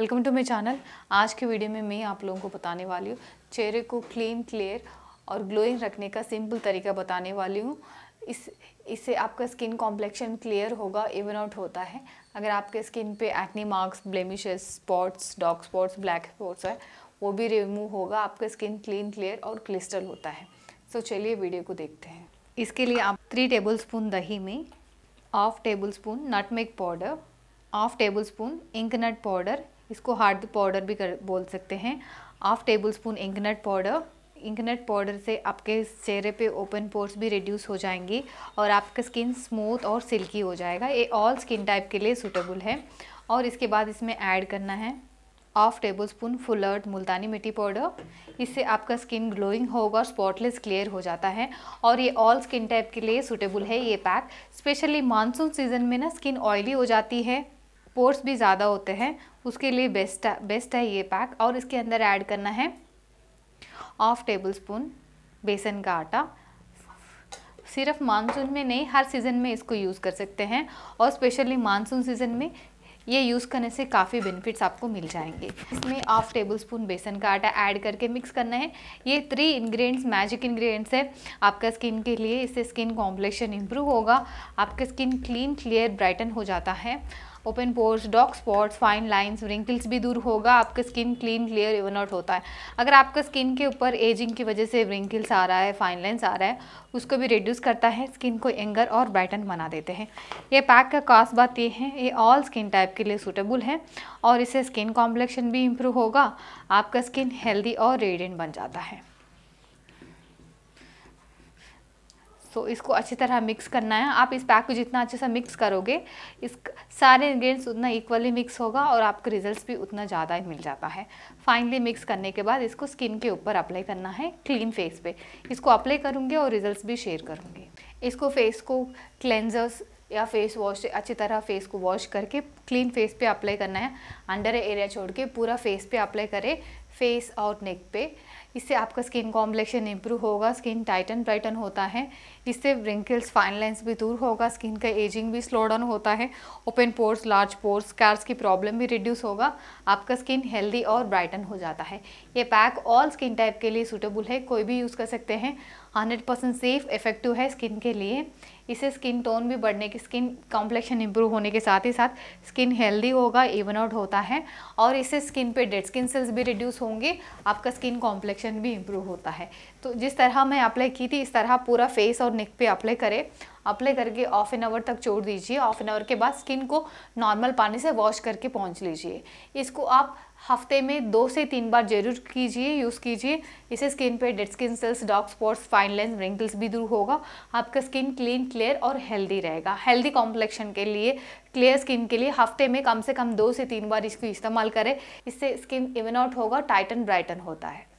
welcome to my channel आज के video में मैं आप लोगों को बताने वाली हूँ चेहरे को क्लीन क्लियर और ग्लोइंग रखने का सिंपल तरीका बताने वाली हूँ इस इससे आपका स्किन कॉम्प्लेक्शन क्लियर होगा इवन आउट होता है अगर आपके स्किन पे acne marks blemishes spots dark spots black spots है वो भी रिमूव होगा आपका स्किन क्लीन क्लियर और क्लिस्टल होता है सो so, चलिए वीडियो को देखते हैं इसके लिए आप थ्री टेबल स्पून दही में half tablespoon nutmeg powder half tablespoon inknut powder इसको हार्ड पाउडर भी कर बोल सकते हैं half tablespoon inknut powder inknut powder से आपके चेहरे पे ओपन पोर्स भी रिड्यूस हो जाएंगी और आपका स्किन स्मूथ और सिल्की हो जाएगा ये ऑल स्किन टाइप के लिए सूटेबल है और इसके बाद इसमें ऐड करना है हाफ टेबल स्पून फुलर्ड मुल्तानी मिट्टी पाउडर इससे आपका स्किन ग्लोइंग होगा और स्पॉटलेस क्लियर हो जाता है और ये ऑल स्किन टाइप के लिए सूटेबल है ये पैक स्पेशली मानसून सीजन में ना स्किन ऑयली हो जाती है पोर्स भी ज़्यादा होते हैं उसके लिए बेस्ट बेस्ट है ये पैक और इसके अंदर ऐड करना है हाफ टेबल स्पून बेसन का आटा सिर्फ मानसून में नहीं हर सीज़न में इसको यूज़ कर सकते हैं और स्पेशली मानसून सीज़न में ये यूज़ करने से काफ़ी बेनिफिट्स आपको मिल जाएंगे इसमें हाफ टेबल स्पून बेसन का आटा ऐड करके मिक्स करना है ये थ्री इंग्रेडिएंट्स मैजिक इंग्रेडिएंट्स है आपका स्किन के लिए इससे स्किन कॉम्प्लेक्शन इम्प्रूव होगा आपका स्किन क्लीन क्लियर ब्राइटन हो जाता है open pores dark spots fine lines wrinkles भी दूर होगा आपका skin clean clear even out होता है अगर आपका स्किन के ऊपर एजिंग की वजह से रिंकल्स आ रहा है फाइन लाइन्स आ रहा है उसको भी रिड्यूस करता है स्किन को एंगर और ब्राइटन बना देते हैं ये पैक का खास बात ये है ये ऑल स्किन टाइप के लिए सूटेबल है और इससे स्किन कॉम्प्लेक्शन भी इम्प्रूव होगा आपका स्किन हेल्दी और रेडियंट बन जाता है सो इसको अच्छी तरह मिक्स करना है आप इस पैक को जितना अच्छे से मिक्स करोगे इस सारे इंग्रेडिएंट्स उतना इक्वली मिक्स होगा और आपको रिजल्ट्स भी उतना ज़्यादा ही मिल जाता है फाइनली मिक्स करने के बाद इसको स्किन के ऊपर अप्लाई करना है क्लीन फेस पे इसको अप्लाई करूँगी और रिजल्ट भी शेयर करूँगी इसको फेस को क्लेंजर्स या फेस वॉश अच्छी तरह फेस को वॉश करके क्लीन फेस पे अप्लाई करना है अंडर एरिया छोड़ के पूरा फेस पे अप्लाई करें फेस और नेक पे इससे आपका स्किन कॉम्प्लेक्शन इम्प्रूव होगा स्किन टाइटन ब्राइटन होता है इससे रिंकल्स फाइन लाइन्स भी दूर होगा स्किन का एजिंग भी स्लो डाउन होता है open pores large pores scars की प्रॉब्लम भी रिड्यूस होगा आपका स्किन हेल्दी और ब्राइटन हो जाता है ये पैक ऑल स्किन टाइप के लिए सूटेबल है कोई भी यूज़ कर सकते हैं हंड्रेड परसेंट सेफ इफेक्टिव है स्किन के लिए इससे स्किन टोन भी बढ़ने की स्किन कॉम्प्लेक्शन इंप्रूव होने के साथ ही साथ स्किन हेल्दी होगा इवन आउट होता है और इससे स्किन पे डेड स्किन सेल्स भी रिड्यूस होंगे आपका स्किन कॉम्प्लेक्शन भी इम्प्रूव होता है तो जिस तरह मैं अप्लाई की थी इस तरह पूरा फेस और नेक पे अप्लाई करें अप्लाई करके ऑफ एन आवर तक छोड़ दीजिए ऑफ एन आवर के बाद स्किन को नॉर्मल पानी से वॉश करके पहुँच लीजिए इसको आप हफ्ते में दो से तीन बार जरूर कीजिए यूज़ कीजिए इससे स्किन पे dead skin cells dark spots fine line wrinkles भी दूर होगा आपका स्किन क्लीन क्लियर और हेल्दी रहेगा हेल्दी कॉम्प्लेक्शन के लिए क्लियर स्किन के लिए हफ्ते में कम से कम दो से तीन बार इसको इस्तेमाल करें इससे स्किन इवन आउट होगा टाइटन ब्राइटन होता है